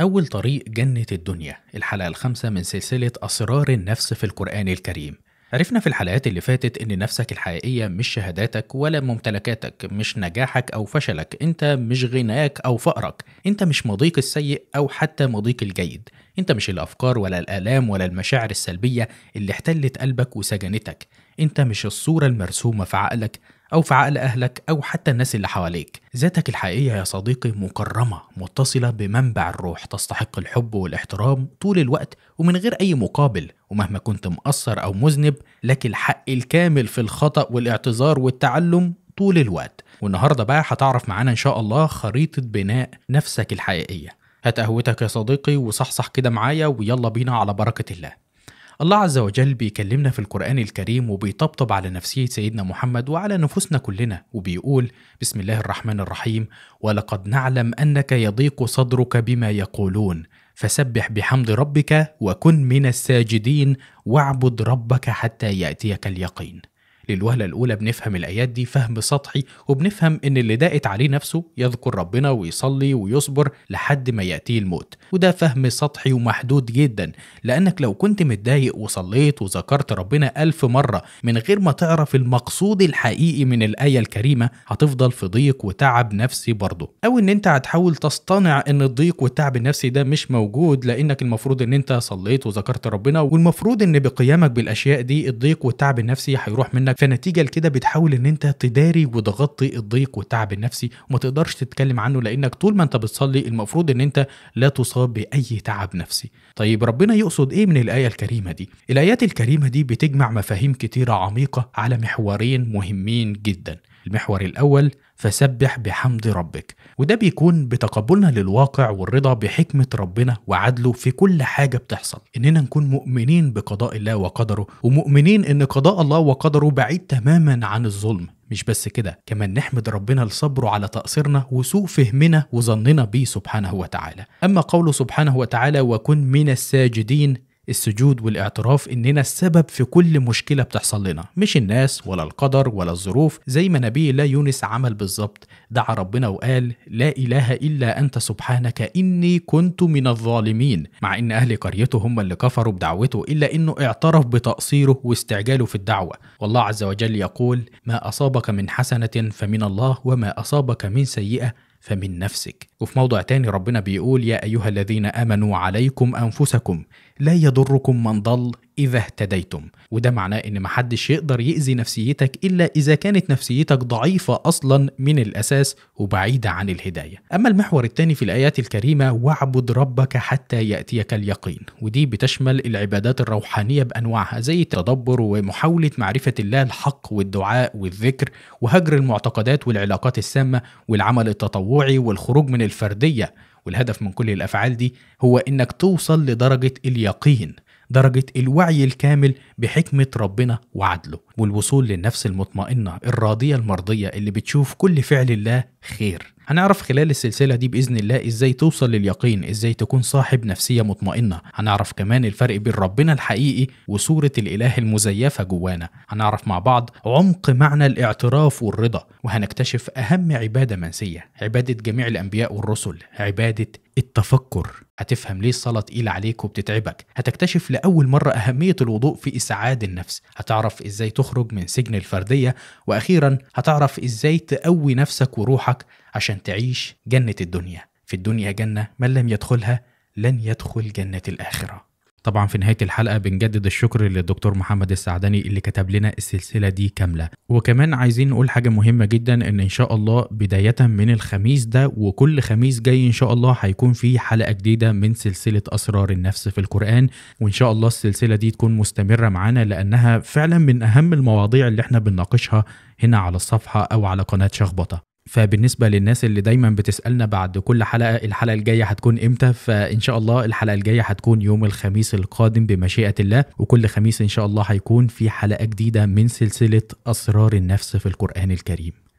أول طريق جنة الدنيا الحلقة الخامسة من سلسلة أسرار النفس في القرآن الكريم عرفنا في الحلقات اللي فاتت إن نفسك الحقيقية مش شهاداتك ولا ممتلكاتك مش نجاحك أو فشلك أنت مش غناك أو فقرك أنت مش مضيق السيء أو حتى مضيق الجيد أنت مش الأفكار ولا الآلام ولا المشاعر السلبية اللي احتلت قلبك وسجنتك أنت مش الصورة المرسومة في عقلك أو في عقل أهلك أو حتى الناس اللي حواليك ذاتك الحقيقية يا صديقي مكرمة متصلة بمنبع الروح تستحق الحب والاحترام طول الوقت ومن غير أي مقابل ومهما كنت مقصر أو مذنب لك الحق الكامل في الخطأ والاعتذار والتعلم طول الوقت والنهاردة بقى هتعرف معانا إن شاء الله خريطة بناء نفسك الحقيقية هات قهوتك يا صديقي وصحصح كده معايا ويلا بينا على بركة الله الله عز وجل بيكلمنا في القرآن الكريم وبيطبطب على نفسية سيدنا محمد وعلى نفوسنا كلنا وبيقول بسم الله الرحمن الرحيم ولقد نعلم أنك يضيق صدرك بما يقولون فسبح بحمد ربك وكن من الساجدين واعبد ربك حتى يأتيك اليقين للوهلة الأولى بنفهم الآيات دي فهم سطحي وبنفهم إن اللي ضاقت عليه نفسه يذكر ربنا ويصلي ويصبر لحد ما يأتيه الموت وده فهم سطحي ومحدود جدا لأنك لو كنت متضايق وصليت وذكرت ربنا ألف مرة من غير ما تعرف المقصود الحقيقي من الآية الكريمة هتفضل في ضيق وتعب نفسي برضه أو إن أنت هتحاول تصطنع إن الضيق والتعب النفسي ده مش موجود لأنك المفروض إن أنت صليت وذكرت ربنا والمفروض إن بقيامك بالأشياء دي الضيق والتعب النفسي هيروح منك فنتيجه لكده بتحاول ان انت تداري وتغطي الضيق والتعب النفسي وما تقدرش تتكلم عنه لانك طول ما انت بتصلي المفروض ان انت لا تصاب باي تعب نفسي طيب ربنا يقصد ايه من الايه الكريمه دي الايات الكريمه دي بتجمع مفاهيم كتيره عميقه على محورين مهمين جدا المحور الأول فسبح بحمد ربك وده بيكون بتقبلنا للواقع والرضا بحكمة ربنا وعدله في كل حاجة بتحصل إننا نكون مؤمنين بقضاء الله وقدره ومؤمنين إن قضاء الله وقدره بعيد تماما عن الظلم مش بس كده كمان نحمد ربنا لصبره على تقصيرنا وسوء فهمنا وظننا بيه سبحانه وتعالى أما قوله سبحانه وتعالى وكن من الساجدين السجود والاعتراف إننا السبب في كل مشكلة بتحصل لنا مش الناس ولا القدر ولا الظروف زي ما نبي لا يونس عمل بالظبط دعا ربنا وقال لا إله إلا أنت سبحانك إني كنت من الظالمين مع إن أهل قريته هم اللي كفروا بدعوته إلا إنه اعترف بتقصيره واستعجاله في الدعوة والله عز وجل يقول ما أصابك من حسنة فمن الله وما أصابك من سيئة فمن نفسك وفي موضع تاني ربنا بيقول يا أيها الذين آمنوا عليكم أنفسكم لا يضركم من ضل إذا اهتديتم وده معناه إن محدش يقدر يأذي نفسيتك إلا إذا كانت نفسيتك ضعيفة أصلا من الأساس وبعيدة عن الهداية أما المحور الثاني في الآيات الكريمة واعبد ربك حتى يأتيك اليقين ودي بتشمل العبادات الروحانية بأنواعها زي التدبر ومحاولة معرفة الله الحق والدعاء والذكر وهجر المعتقدات والعلاقات السامة والعمل التطوعي والخروج من الفردية والهدف من كل الافعال دي هو انك توصل لدرجه اليقين درجة الوعي الكامل بحكمة ربنا وعدله والوصول للنفس المطمئنة الراضية المرضية اللي بتشوف كل فعل الله خير هنعرف خلال السلسلة دي بإذن الله إزاي توصل لليقين إزاي تكون صاحب نفسية مطمئنة هنعرف كمان الفرق بين ربنا الحقيقي وصورة الإله المزيفة جوانا هنعرف مع بعض عمق معنى الاعتراف والرضا وهنكتشف أهم عبادة منسية عبادة جميع الأنبياء والرسل عبادة التفكر هتفهم ليه الصلاة تقيلة عليك وبتتعبك هتكتشف لأول مرة أهمية الوضوء في إسعاد النفس هتعرف إزاي تخرج من سجن الفردية وأخيرا هتعرف إزاي تقوي نفسك وروحك عشان تعيش جنة الدنيا في الدنيا جنة من لم يدخلها لن يدخل جنة الآخرة طبعا في نهاية الحلقة بنجدد الشكر للدكتور محمد السعدني اللي كتب لنا السلسلة دي كاملة وكمان عايزين نقول حاجة مهمة جدا ان ان شاء الله بداية من الخميس ده وكل خميس جاي ان شاء الله هيكون في حلقة جديدة من سلسلة اسرار النفس في القرآن وان شاء الله السلسلة دي تكون مستمرة معانا لانها فعلا من اهم المواضيع اللي احنا بنناقشها هنا على الصفحة او على قناة شخبطة فبالنسبه للناس اللي دايما بتسالنا بعد كل حلقه الحلقه الجايه هتكون امتى فان شاء الله الحلقه الجايه هتكون يوم الخميس القادم بمشيئه الله وكل خميس ان شاء الله هيكون في حلقه جديده من سلسله اسرار النفس في القران الكريم